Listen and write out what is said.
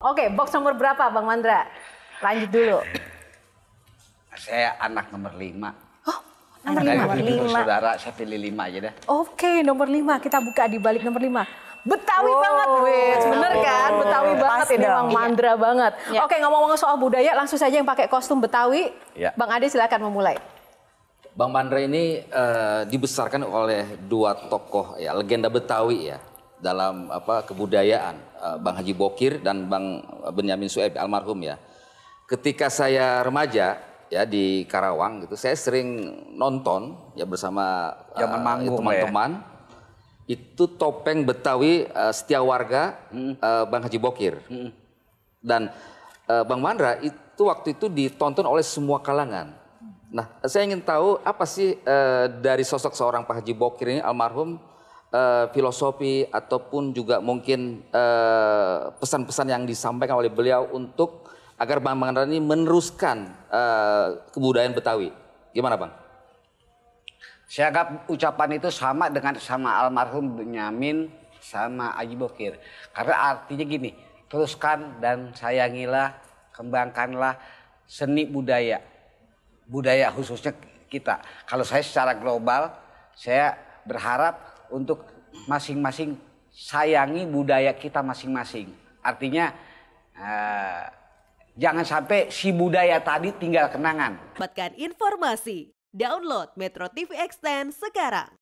Oke, box nomor berapa Bang Mandra? Lanjut dulu. Saya anak nomor lima. Oh, nomor lima. saudara, saya pilih lima aja deh. Oke, nomor lima. Kita buka di balik nomor lima. Betawi oh, banget, wait, bener kan? Betawi oh, banget ini memang Bang iya. Mandra banget. Ya. Oke, ngomong-ngomong soal budaya, langsung saja yang pakai kostum Betawi. Ya. Bang Ade silakan memulai. Bang Mandra ini uh, dibesarkan oleh dua tokoh ya, legenda Betawi ya dalam apa kebudayaan eh, Bang Haji Bokir dan Bang Benyamin Sueb almarhum ya. Ketika saya remaja ya di Karawang gitu, saya sering nonton ya bersama eh, ya? teman-teman itu topeng Betawi uh, setia warga hmm. uh, Bang Haji Bokir. Hmm. Dan uh, Bang Mandra itu waktu itu ditonton oleh semua kalangan. Nah, saya ingin tahu apa sih uh, dari sosok seorang Pak Haji Bokir ini almarhum Eh, filosofi ataupun juga mungkin eh, pesan-pesan uh, yang disampaikan oleh beliau untuk agar Bang Mandaran ini meneruskan uh, kebudayaan Betawi. Gimana Bang? Saya anggap ucapan itu sama dengan sama almarhum Benyamin sama Aji Bokir. Karena artinya gini, teruskan dan sayangilah, kembangkanlah seni budaya. Budaya khususnya kita. Kalau saya secara global, saya berharap untuk masing-masing sayangi budaya kita masing-masing. Artinya eh, jangan sampai si budaya tadi tinggal kenangan. Dapatkan informasi, download Metro TV Extend sekarang.